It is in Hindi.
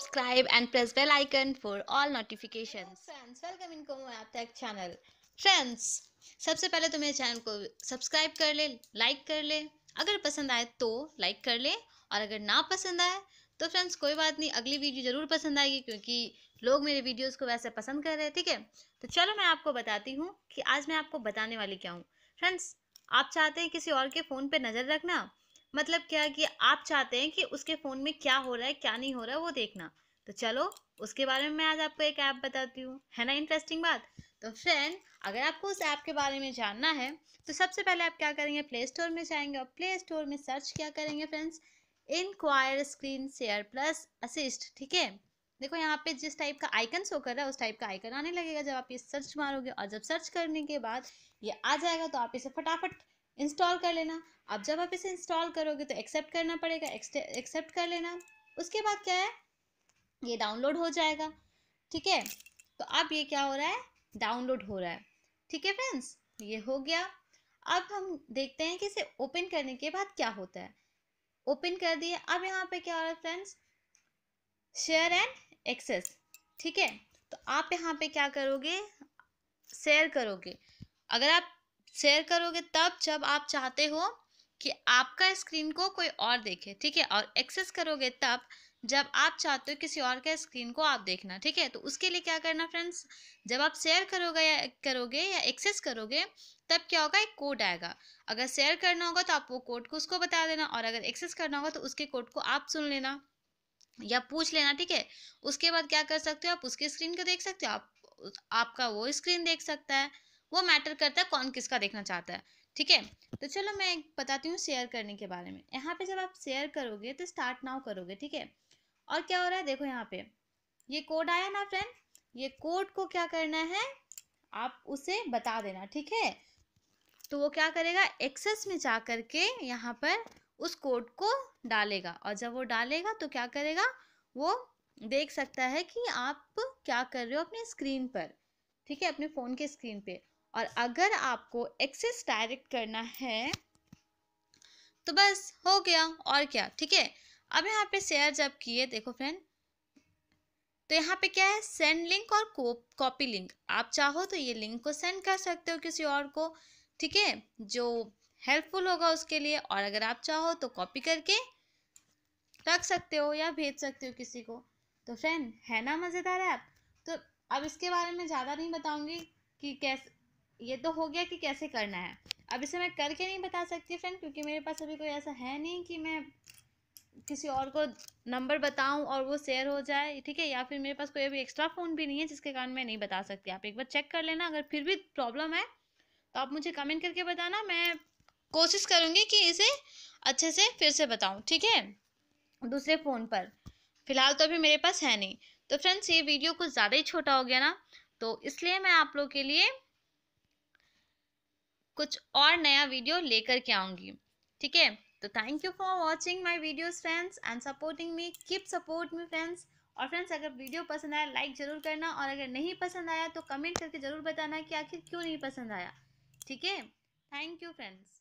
subscribe and press bell icon for all notifications. Friends, welcome in Komo App Tech channel. Friends, सबसे पहले तो मेरे चैनल को सब्सक्राइब कर ले लाइक कर ले अगर पसंद आए तो लाइक कर ले और अगर ना पसंद आए तो फ्रेंड्स कोई बात नहीं अगली वीडियो ज़रूर पसंद आएगी क्योंकि लोग मेरे वीडियोस को वैसे पसंद कर रहे हैं ठीक है तो चलो मैं आपको बताती हूँ कि आज मैं आपको बताने वाली क्या हूँ फ्रेंड्स आप चाहते हैं किसी और के फ़ोन पे नज़र रखना मतलब क्या कि आप चाहते हैं कि उसके फ़ोन में क्या हो रहा है क्या नहीं हो रहा है वो देखना तो चलो उसके बारे में मैं आज आपको एक ऐप बताती हूँ है ना इंटरेस्टिंग बात तो फ्रेंड अगर आपको उस ऐप के बारे में जानना है तो सबसे पहले आप क्या करेंगे प्ले स्टोर में जाएंगे और प्ले स्टोर में सर्च क्या करेंगे friends enquire screen share plus assist ठीक है देखो यहाँ पे जिस टाइप का आइकन शो कर रहा है उस टाइप का आइकन आने लगेगा जब आप ये सर्च मारोगे और जब सर्च करने के बाद ये आ जाएगा तो आप इसे फटाफट इंस्टॉल कर लेना अब जब आप इसे इंस्टॉल करोगे तो एक्सेप्ट करना पड़ेगा एक्सेप्ट कर लेना उसके बाद क्या है ये डाउनलोड हो जाएगा ठीक है तो अब ये क्या हो रहा है डाउनलोड हो रहा है ठीक है फ्रेंड्स ये हो गया अब हम देखते हैं कि इसे ओपन करने के बाद क्या होता है ओपन कर दिए अब यहाँ पे क्या हो रहा है फ्रेंड्स शेयर एंड एक्सेस ठीक है तो आप यहाँ पे क्या करोगे शेयर करोगे अगर आप शेयर करोगे तब जब आप चाहते हो कि आपका स्क्रीन को कोई और देखे ठीक है और एक्सेस करोगे तब जब आप चाहते हो किसी और का स्क्रीन को आप देखना ठीक है तो उसके लिए क्या करना फ्रेंड्स जब आप शेयर करोगे या करोगे या एक्सेस करोगे तब क्या होगा एक कोड आएगा अगर शेयर करना होगा तो आप वो कोड को उसको बता देना और अगर एक्सेस करना होगा तो उसके कोड को आप सुन लेना या पूछ लेना ठीक है उसके बाद क्या कर सकते हो आप उसके स्क्रीन को देख सकते हो आप आपका वो स्क्रीन देख सकता है वो मैटर करता है कौन किसका देखना चाहता है ठीक है तो चलो मैं बताती हूँ शेयर करने के बारे में यहाँ पे जब आप शेयर करोगे तो स्टार्ट नाउ करोगे ठीक है और क्या हो रहा है देखो यहाँ पे ये कोड आया ना फ्रेंड ये कोड को क्या करना है आप उसे बता देना ठीक है तो वो क्या करेगा एक्सेस में जा करके यहाँ पर उस कोड को डालेगा और जब वो डालेगा तो क्या करेगा वो देख सकता है कि आप क्या कर रहे हो अपने स्क्रीन पर ठीक है अपने फ़ोन के स्क्रीन पे और अगर आपको एक्सेस डायरेक्ट करना है तो बस हो गया और क्या ठीक है अब यहाँ पे शेयर जब किए देखो फ्रेंड तो यहाँ पे क्या है सेंड लिंक और कॉपी लिंक आप चाहो तो ये लिंक को सेंड कर सकते हो किसी और को ठीक है जो हेल्पफुल होगा उसके लिए और अगर आप चाहो तो कॉपी करके रख सकते हो या भेज सकते हो किसी को तो फ्रेंड है ना मज़ेदार ऐप तो अब इसके बारे में ज़्यादा नहीं बताऊंगी कि कैसे ये तो हो गया कि कैसे करना है अब इसे मैं करके नहीं बता सकती फ्रेंड क्योंकि मेरे पास अभी कोई ऐसा है नहीं कि मैं किसी और को नंबर बताऊं और वो शेयर हो जाए ठीक है या फिर मेरे पास कोई अभी एक्स्ट्रा फ़ोन भी नहीं है जिसके कारण मैं नहीं बता सकती आप एक बार चेक कर लेना अगर फिर भी प्रॉब्लम है तो आप मुझे कमेंट करके बताना मैं कोशिश करूँगी कि इसे अच्छे से फिर से बताऊँ ठीक है दूसरे फ़ोन पर फिलहाल तो अभी मेरे पास है नहीं तो फ्रेंड्स ये वीडियो कुछ ज़्यादा ही छोटा हो गया ना तो इसलिए मैं आप लोग के लिए कुछ और नया वीडियो लेकर के आऊँगी ठीक है तो thank you for watching my videos friends and supporting me keep support me friends और फ्रेंड्स अगर वीडियो पसंद आया लाइक ज़रूर करना और अगर नहीं पसंद आया तो कमेंट करके ज़रूर बताना कि आखिर क्यों नहीं पसंद आया ठीक है थैंक यू फ्रेंड्स